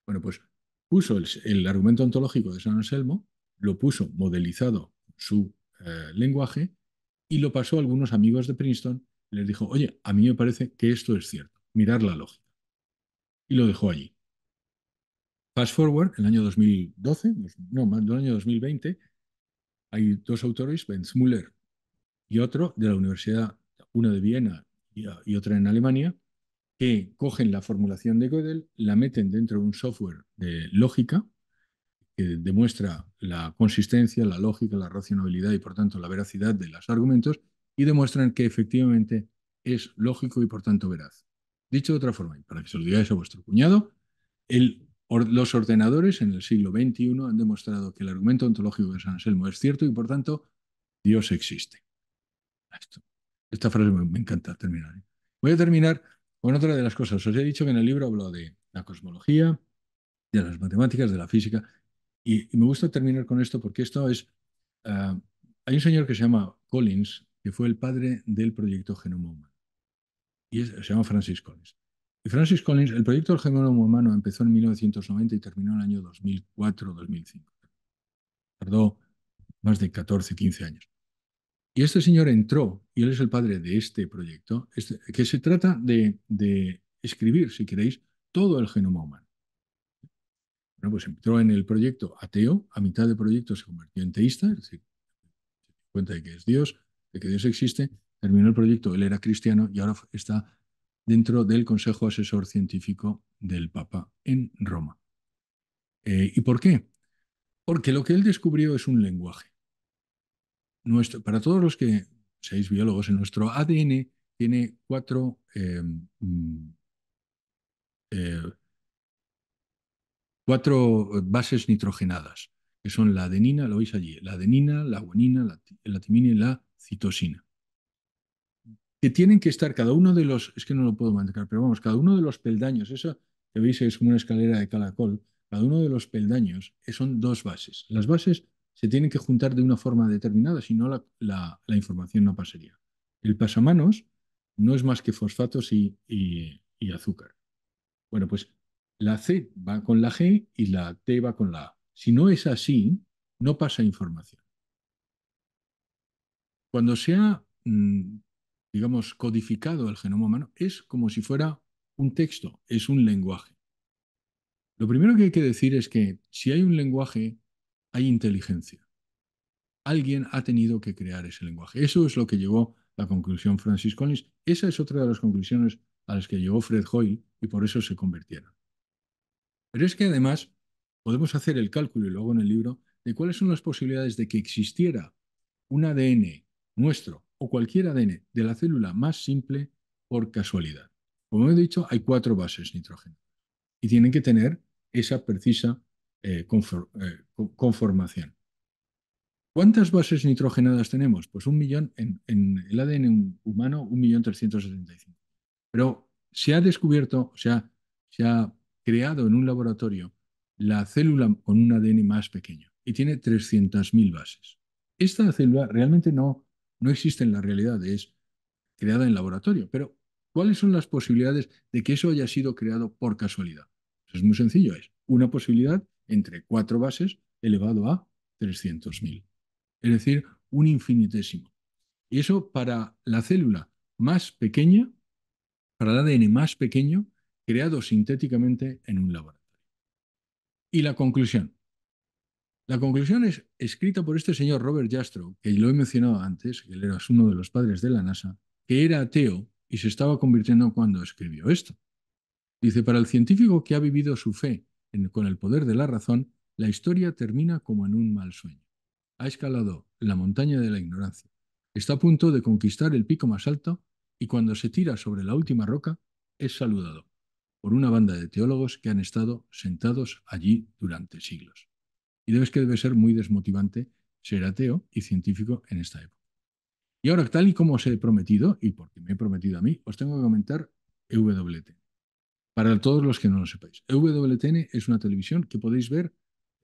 Bueno, pues puso el, argumento ontológico de San Anselmo, lo puso modelizado su eh, lenguaje y lo pasó a algunos amigos de Princeton. les dijo, oye, a mí me parece que esto es cierto, mirar la lógica. Y lo dejó allí. Fast forward, el año 2012, no, más el año 2020, hay dos autores, Benz Müller y otro de la Universidad, una de Viena y otra en Alemania, que cogen la formulación de Gödel, la meten dentro de un software de lógica que demuestra la consistencia, la lógica, la racionalidad y por tanto la veracidad de los argumentos y demuestran que efectivamente es lógico y por tanto veraz. Dicho de otra forma, y para que se lo digáis a vuestro cuñado, los ordenadores en el siglo XXI han demostrado que el argumento ontológico de San Anselmo es cierto y por tanto Dios existe. esta frase me encanta terminar. ¿eh? Voy a terminar bueno, otra de las cosas, os he dicho que en el libro hablo de la cosmología, de las matemáticas, de la física, y, me gusta terminar con esto porque esto es... Ah, hay un señor que se llama Collins, que fue el padre del proyecto Genoma Humano, y se llama Francis Collins. Y Francis Collins, el proyecto del genoma humano empezó en 1990 y terminó en el año 2004-2005. Tardó más de 14, 15 años. Y este señor entró, y él es el padre de este proyecto, este, que se trata de, escribir, si queréis, todo el genoma humano. Bueno, pues entró en el proyecto ateo, a mitad del proyecto se convirtió en teísta, es decir, se dio cuenta de que es Dios, de que Dios existe, terminó el proyecto, él era cristiano y ahora está dentro del Consejo Asesor Científico del Papa en Roma. Eh, ¿Y por qué? Porque lo que él descubrió es un lenguaje para todos los que seáis biólogos, en nuestro ADN tiene eh, mm, eh, cuatro bases nitrogenadas, que son la adenina, lo veis allí, la adenina, la guanina, la, timina y la citosina. Que tienen que estar cada uno de los, es que no lo puedo manejar, pero vamos, cada uno de los peldaños, eso que veis es como una escalera de calacol, cada uno de los peldaños son dos bases. Las bases se tienen que juntar de una forma determinada, si no la, información no pasaría. El pasamanos no es más que fosfatos y, y azúcar. Bueno, pues la C va con la G y la T va con la A. Si no es así, no pasa información. Cuando se ha, mm, digamos, codificado el genoma humano, es como si fuera un texto, es un lenguaje. Lo primero que hay que decir es que si hay un lenguaje, hay inteligencia. Alguien ha tenido que crear ese lenguaje. Eso es lo que llevó la conclusión Francis Collins. Esa es otra de las conclusiones a las que llegó Fred Hoyle y por eso se convirtieron. Pero es que además podemos hacer el cálculo y luego en el libro de cuáles son las posibilidades de que existiera un ADN nuestro o cualquier ADN de la célula más simple por casualidad. Como he dicho, hay cuatro bases nitrógeno y tienen que tener esa precisa eh, eh, conformación. ¿Cuántas bases nitrogenadas tenemos? Pues un millón, en, el ADN humano, un millón trescientos setenta y cinco. Pero se ha descubierto, o sea, se ha creado en un laboratorio la célula con un ADN más pequeño y tiene 300.000 bases. Esta célula realmente no, no existe en la realidad, es creada en laboratorio, pero ¿cuáles son las posibilidades de que eso haya sido creado por casualidad? Pues es muy sencillo, es una posibilidad entre cuatro bases elevado a 300.000. Es decir, un infinitésimo. Y eso para la célula más pequeña, para el ADN más pequeño, creado sintéticamente en un laboratorio. Y la conclusión. La conclusión es escrita por este señor Robert Jastrow, que lo he mencionado antes, que él era uno de los padres de la NASA, que era ateo y se estaba convirtiendo cuando escribió esto. Dice, para el científico que ha vivido su fe con el poder de la razón, la historia termina como en un mal sueño. Ha escalado la montaña de la ignorancia. Está a punto de conquistar el pico más alto y cuando se tira sobre la última roca, es saludado por una banda de teólogos que han estado sentados allí durante siglos. Y debes que debe ser muy desmotivante ser ateo y científico en esta época. Y ahora, tal y como os he prometido, y porque me he prometido a mí, os tengo que comentar EWT. Para todos los que no lo sepáis, EWTN es una televisión que podéis ver,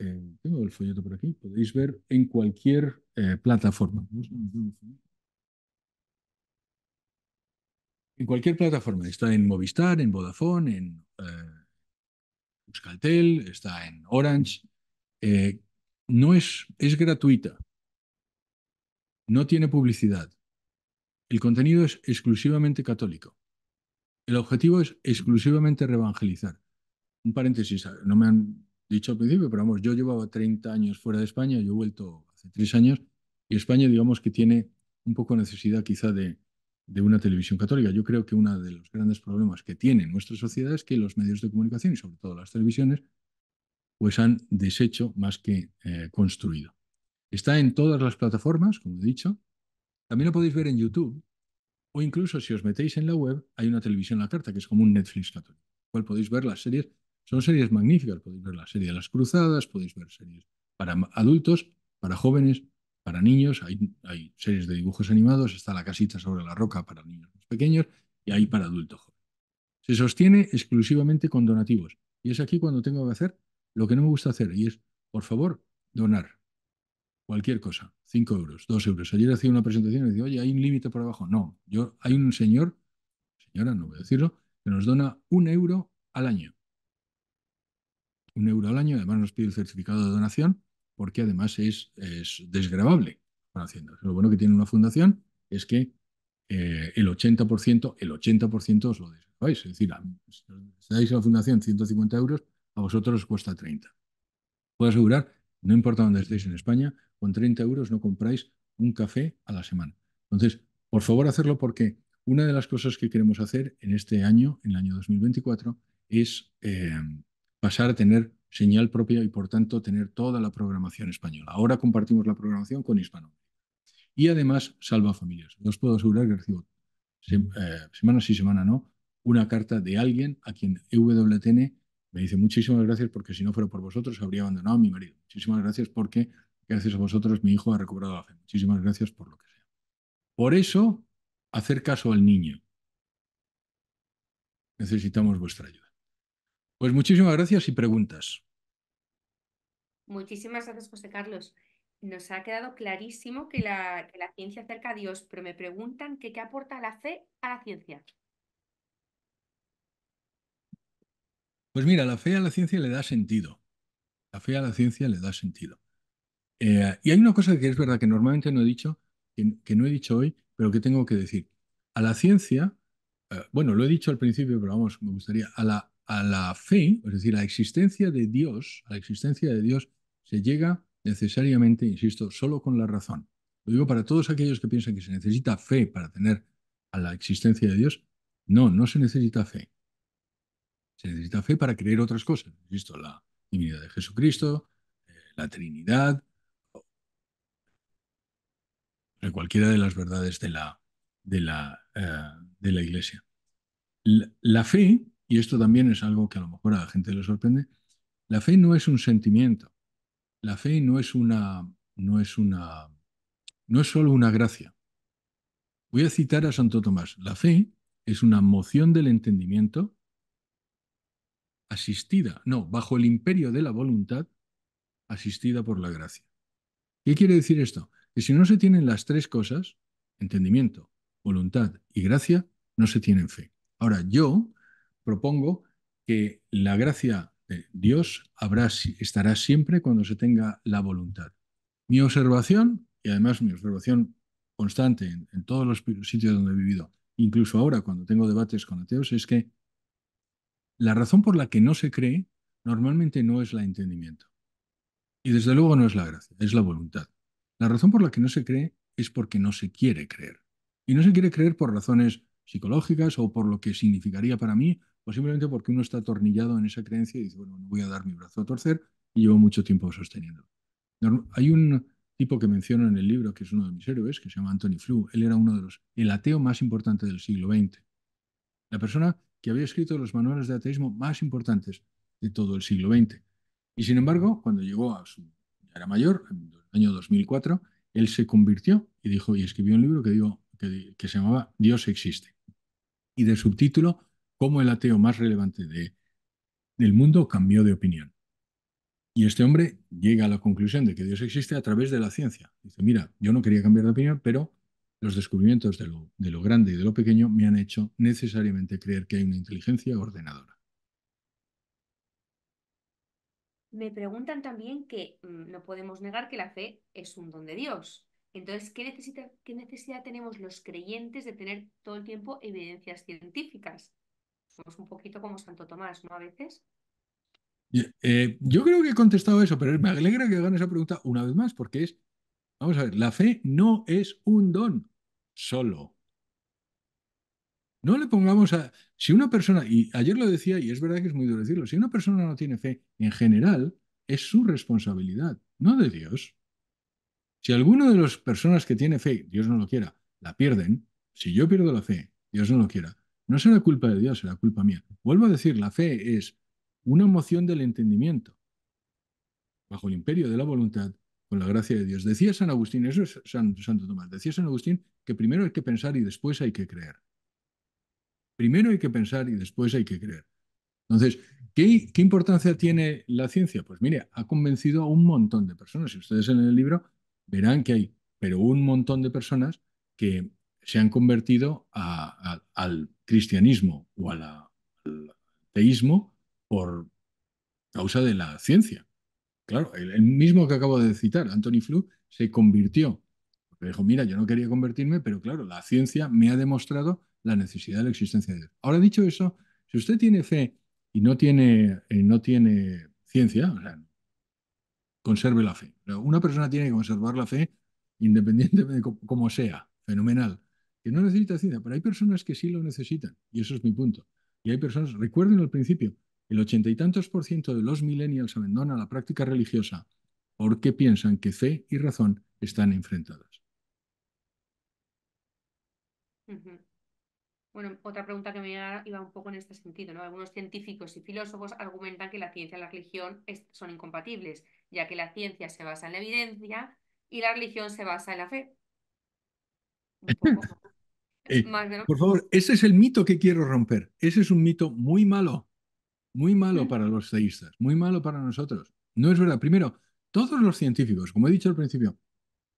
eh, tengo el folleto por aquí, podéis ver en cualquier eh, plataforma. En cualquier plataforma. Está en Movistar, en Vodafone, en eh, está en Orange. Eh, no es, es gratuita. No tiene publicidad. El contenido es exclusivamente católico. El objetivo es exclusivamente revangelizar. Un paréntesis, no me han dicho al principio, pero vamos, yo llevaba 30 años fuera de España, yo he vuelto hace tres años, y España digamos que tiene un poco necesidad quizá de, una televisión católica. Yo creo que uno de los grandes problemas que tiene nuestra sociedad es que los medios de comunicación, y sobre todo las televisiones, pues han deshecho más que eh, construido. Está en todas las plataformas, como he dicho. También lo podéis ver en YouTube. O incluso si os metéis en la web, hay una televisión la carta, que es como un Netflix católico, cual podéis ver las series. Son series magníficas, podéis ver la serie de las cruzadas, podéis ver series para adultos, para jóvenes, para niños, hay, series de dibujos animados, está La casita sobre la roca para niños pequeños y hay para adultos jóvenes. Se sostiene exclusivamente con donativos. Y es aquí cuando tengo que hacer lo que no me gusta hacer, y es, por favor, donar cualquier cosa, 5 euros, 2 euros. Ayer hacía una presentación y decía, oye, hay un límite por abajo. No, yo, hay un señor, señora, no voy a decirlo, que nos dona un euro al año. Un euro al año, además nos pide el certificado de donación, porque además es, es desgravable para Hacienda. Lo bueno que tiene una fundación es que eh, el 80%, el 80% os lo desgrabáis. Es decir, si dais a la fundación 150 euros, a vosotros os cuesta 30. Puedo asegurar, no importa dónde estéis en España, con 30 euros no compráis un café a la semana. Entonces, por favor, hacerlo porque una de las cosas que queremos hacer en este año, en el año 2024, es eh, pasar a tener señal propia y, por tanto, tener toda la programación española. Ahora compartimos la programación con Hispano. Y además, salva familias. os puedo asegurar que recibo eh, semana sí, semana no, una carta de alguien a quien EWTN me dice muchísimas gracias porque si no fuera por vosotros habría abandonado a mi marido. Muchísimas gracias porque Gracias a vosotros mi hijo ha recuperado la fe. Muchísimas gracias por lo que sea. Por eso, hacer caso al niño. Necesitamos vuestra ayuda. Pues muchísimas gracias y preguntas. Muchísimas gracias, José Carlos. Nos ha quedado clarísimo que la, ciencia acerca a Dios, pero me preguntan qué aporta la fe a la ciencia. Pues mira, la fe a la ciencia le da sentido. La fe a la ciencia le da sentido. Eh, y hay una cosa que es verdad que normalmente no he dicho, que, no he dicho hoy, pero que tengo que decir. A la ciencia, eh, bueno, lo he dicho al principio, pero vamos, me gustaría, a la, a la fe, es decir, a la existencia de Dios, a la existencia de Dios se llega necesariamente, insisto, solo con la razón. Lo digo para todos aquellos que piensan que se necesita fe para tener a la existencia de Dios. No, no se necesita fe. Se necesita fe para creer otras cosas. Insisto, la divinidad de Jesucristo, eh, la Trinidad, cualquiera de las verdades de la, de la, eh, de la Iglesia. La, fe, y esto también es algo que a lo mejor a la gente le sorprende, la fe no es un sentimiento, la fe no es una, no es una, no es solo una gracia. Voy a citar a Santo Tomás, la fe es una moción del entendimiento asistida, no, bajo el imperio de la voluntad, asistida por la gracia. ¿Qué quiere decir esto? Que si no se tienen las tres cosas, entendimiento, voluntad y gracia, no se tienen fe. Ahora, yo propongo que la gracia de Dios estará siempre cuando se tenga la voluntad. Mi observación, y además mi observación constante en, todos los sitios donde he vivido, incluso ahora cuando tengo debates con ateos, es que la razón por la que no se cree normalmente no es la entendimiento. Y desde luego no es la gracia, es la voluntad. La razón por la que no se cree es porque no se quiere creer. Y no se quiere creer por razones psicológicas o por lo que significaría para mí, o simplemente porque uno está atornillado en esa creencia y dice, bueno, no voy a dar mi brazo a torcer y llevo mucho tiempo sosteniendo. Hay un tipo que menciono en el libro, que es uno de mis héroes, que se llama Anthony Flew. Él era uno de los, el ateo más importante del siglo XX. La persona que había escrito los manuales de ateísmo más importantes de todo el siglo XX. Y sin embargo, cuando llegó a su era mayor, en el año 2004, él se convirtió y dijo y escribió un libro que, digo, que, se llamaba Dios existe. Y de subtítulo, cómo el ateo más relevante de, del mundo cambió de opinión. Y este hombre llega a la conclusión de que Dios existe a través de la ciencia. Dice, mira, yo no quería cambiar de opinión, pero los descubrimientos de lo grande y de lo pequeño me han hecho necesariamente creer que hay una inteligencia ordenadora. me preguntan también que mm, no podemos negar que la fe es un don de Dios. Entonces, ¿qué, necesita, ¿qué necesidad tenemos los creyentes de tener todo el tiempo evidencias científicas? Somos un poquito como Santo Tomás, ¿no? A veces. yo eh, creo que he contestado eso, pero me alegra que hagan esa pregunta una vez más, porque es, vamos a ver, la fe no es un don solo. No le pongamos a... Si una persona, y ayer lo decía, y es verdad que es muy duro decirlo, si una persona no tiene fe en general, es su responsabilidad, no de Dios. Si alguna de las personas que tiene fe, Dios no lo quiera, la pierden, si yo pierdo la fe, Dios no lo quiera, no será culpa de Dios, será culpa mía. Vuelvo a decir, la fe es una emoción del entendimiento, bajo el imperio de la voluntad, con la gracia de Dios. Decía San Agustín, eso es San, Santo Tomás, decía San Agustín que primero hay que pensar y después hay que creer. Primero hay que pensar y después hay que creer. Entonces, ¿qué, importancia tiene la ciencia? Pues mire, ha convencido a un montón de personas. Si ustedes en el libro verán que hay, pero un montón de personas que se han convertido al cristianismo o al teísmo por causa de la ciencia. Claro, el, mismo que acabo de citar, Anthony Flu, se convirtió. Porque dijo, mira, yo no quería convertirme, pero claro, la ciencia me ha demostrado la necesidad de la existencia de Dios. Ahora dicho eso, si usted tiene fe y no tiene, no tiene ciencia, conserve la fe. Una persona tiene que conservar la fe independientemente de cómo sea, fenomenal. Que no necesita ciencia, pero hay personas que sí lo necesitan, y eso es mi punto. Y hay personas, recuerden al principio, el ochenta y tantos por ciento de los millennials abandona la práctica religiosa porque piensan que fe y razón están enfrentadas. Bueno, otra pregunta que me iba un poco en este sentido, ¿no? Algunos científicos y filósofos argumentan que la ciencia y la religión son incompatibles, ya que la ciencia se basa en la evidencia y la religión se basa en la fe. por favor, ese es el mito que quiero romper. Ese es un mito muy malo, muy malo para los teístas, muy malo para nosotros. No es verdad. Primero, todos los científicos, como he dicho al principio,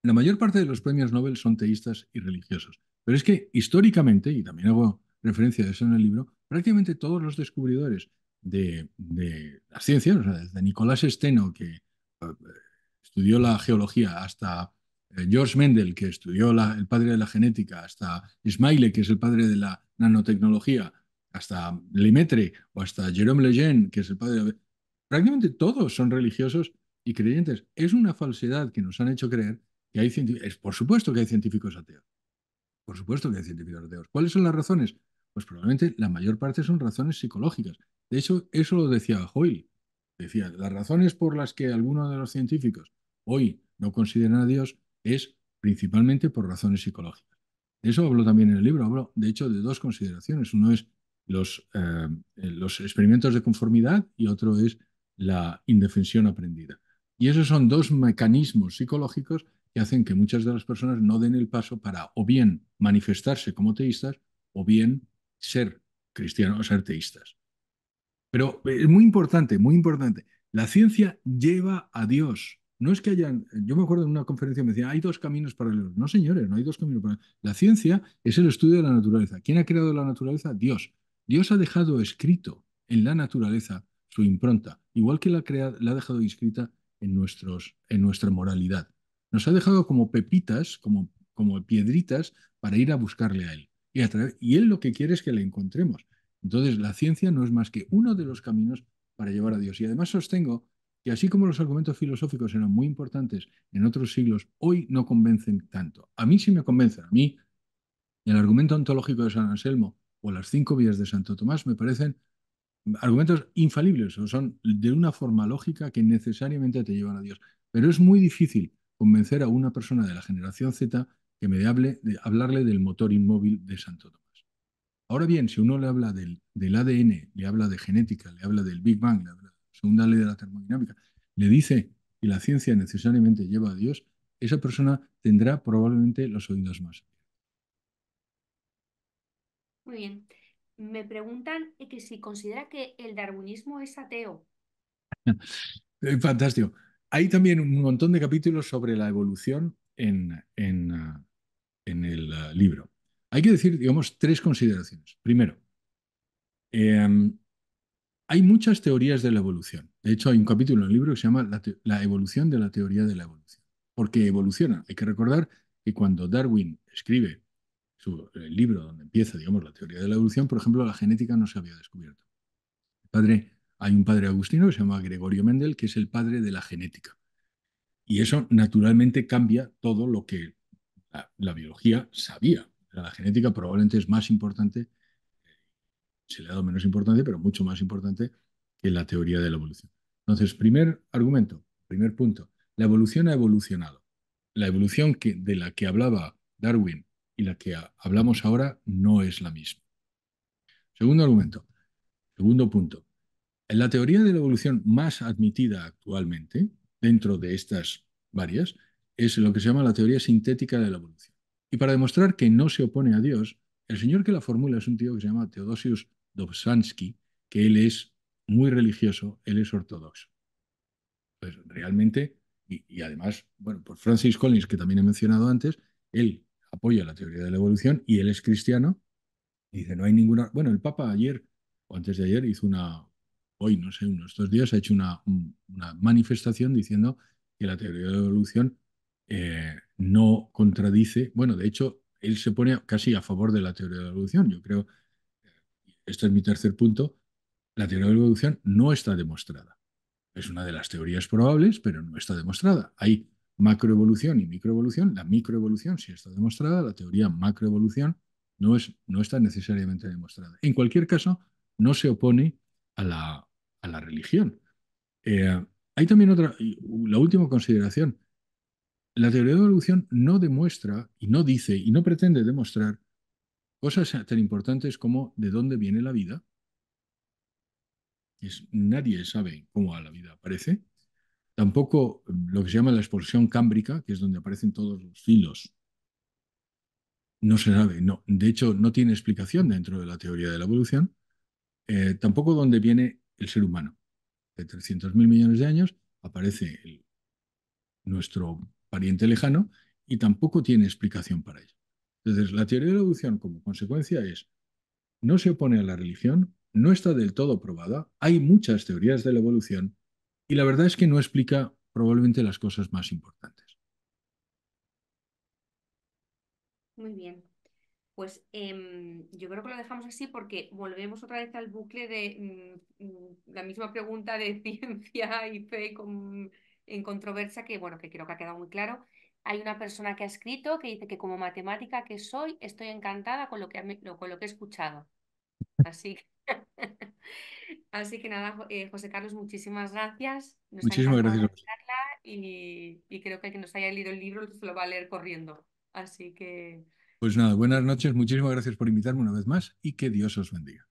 la mayor parte de los premios Nobel son teístas y religiosos. Pero es que históricamente, y también hago referencia de eso en el libro, prácticamente todos los descubridores de, de las ciencias, o sea, desde Nicolás Esteno, que eh, estudió la geología, hasta eh, George Mendel, que estudió el padre de la genética, hasta Ismaile, que es el padre de la nanotecnología, hasta Limetre, o hasta Jerome Lejeune, que es el padre de la... Prácticamente todos son religiosos y creyentes. Es una falsedad que nos han hecho creer que hay científicos... Por supuesto que hay científicos ateos. Por supuesto que hay científicos Dios. ¿Cuáles son las razones? Pues probablemente la mayor parte son razones psicológicas. De hecho, eso lo decía Hoyle. Decía, las razones por las que algunos de los científicos hoy no consideran a Dios es principalmente por razones psicológicas. De eso hablo también en el libro. Hablo, de hecho, de dos consideraciones. Uno es los, eh, los experimentos de conformidad y otro es la indefensión aprendida. Y esos son dos mecanismos psicológicos que hacen que muchas de las personas no den el paso para o bien manifestarse como teístas o bien ser cristianos o ser teístas. Pero es muy importante, muy importante. La ciencia lleva a Dios. No es que hayan. Yo me acuerdo en una conferencia me decían, hay dos caminos paralelos. No, señores, no hay dos caminos paralelos. La ciencia es el estudio de la naturaleza. ¿Quién ha creado la naturaleza? Dios. Dios ha dejado escrito en la naturaleza su impronta, igual que la, la ha dejado inscrita en, nuestros, en nuestra moralidad nos ha dejado como pepitas, como, como piedritas para ir a buscarle a él. Y, y él lo que quiere es que le encontremos. Entonces, la ciencia no es más que uno de los caminos para llevar a Dios. Y además sostengo que así como los argumentos filosóficos eran muy importantes en otros siglos, hoy no convencen tanto. A mí sí me convencen. A mí el argumento ontológico de San Anselmo o las cinco vías de Santo Tomás me parecen argumentos infalibles o son de una forma lógica que necesariamente te llevan a Dios. Pero es muy difícil convencer a una persona de la generación Z que me hable de hablarle del motor inmóvil de Santo Tomás. Ahora bien, si uno le habla del, del ADN, le habla de genética, le habla del Big Bang, le habla de la segunda ley de la termodinámica, le dice que la ciencia necesariamente lleva a Dios, esa persona tendrá probablemente los oídos más. Muy bien. Me preguntan que si considera que el darwinismo es ateo. Eh, fantástico hay también un montón de capítulos sobre la evolución en, ah, el ah, libro. Hay que decir, digamos, tres consideraciones. Primero, em, hay muchas teorías de la evolución. De hecho, hay un capítulo en el libro que se llama la, evolución de la teoría de la evolución. Porque evoluciona. Hay que recordar que cuando Darwin escribe su, libro donde empieza, digamos, la teoría de la evolución, por ejemplo, la genética no se había descubierto. padre hay un padre agustino que se llama Gregorio Mendel, que es el padre de la genética. Y eso naturalmente cambia todo lo que la, biología sabía. La genética probablemente es más importante, se le ha dado menos importancia, pero mucho más importante que la teoría de la evolución. Entonces, primer argumento, primer punto, la evolución ha evolucionado. La evolución que, de la que hablaba Darwin y la que hablamos ahora no es la misma. Segundo argumento, segundo punto, la teoría de la evolución más admitida actualmente, dentro de estas varias, es lo que se llama la teoría sintética de la evolución. Y para demostrar que no se opone a Dios, el señor que la formula es un tío que se llama Teodosius Dobzhansky, que él es muy religioso, él es ortodoxo. Pues realmente, y, además, bueno, por Francis Collins, que también he mencionado antes, él apoya la teoría de la evolución y él es cristiano. dice, no hay ninguna. Bueno, el Papa ayer o antes de ayer hizo una, hoy, no sé, unos dos días, ha hecho una, manifestación diciendo que la teoría de la evolución eh, no contradice, bueno, de hecho, él se pone casi a favor de la teoría de la evolución. Yo creo, eh, este es mi tercer punto, la teoría de la evolución no está demostrada. Es una de las teorías probables, pero no está demostrada. Hay macroevolución y microevolución. La microevolución sí está demostrada, la teoría macroevolución no, es, no está necesariamente demostrada. En cualquier caso, no se opone a la, religión. Eh, hay también otra, la última consideración. La teoría de la evolución no demuestra y no dice y no pretende demostrar cosas tan importantes como de dónde viene la vida. Es, nadie sabe cómo a la vida aparece. Tampoco mm, lo que se llama la expulsión cámbrica, que es donde aparecen todos los filos. No se sabe, no. De hecho, no tiene explicación dentro de la teoría de la evolución. Eh, tampoco dónde viene el ser humano. De 300.000 millones de años aparece nuestro pariente lejano y tampoco tiene explicación para ello. Entonces, la teoría de la evolución como consecuencia es, no se opone a la religión, no está del todo probada, hay muchas teorías de la evolución y la verdad es que no explica probablemente las cosas más importantes. Muy bien. Pues em, yo creo que lo dejamos así porque volvemos otra vez al bucle de mm, la misma pregunta de ciencia y fe en controversia que, bueno, que creo que ha quedado muy claro. Hay una persona que ha escrito que dice que como matemática que soy, estoy encantada con lo que, lo que he escuchado. Así que, así que nada, eh, José Carlos, muchísimas gracias. Muchísimas gracias. Y, y creo que el que nos haya leído el libro se lo va a leer corriendo. Así que... Pues nada, buenas noches, muchísimas gracias por invitarme una vez más y que Dios os bendiga.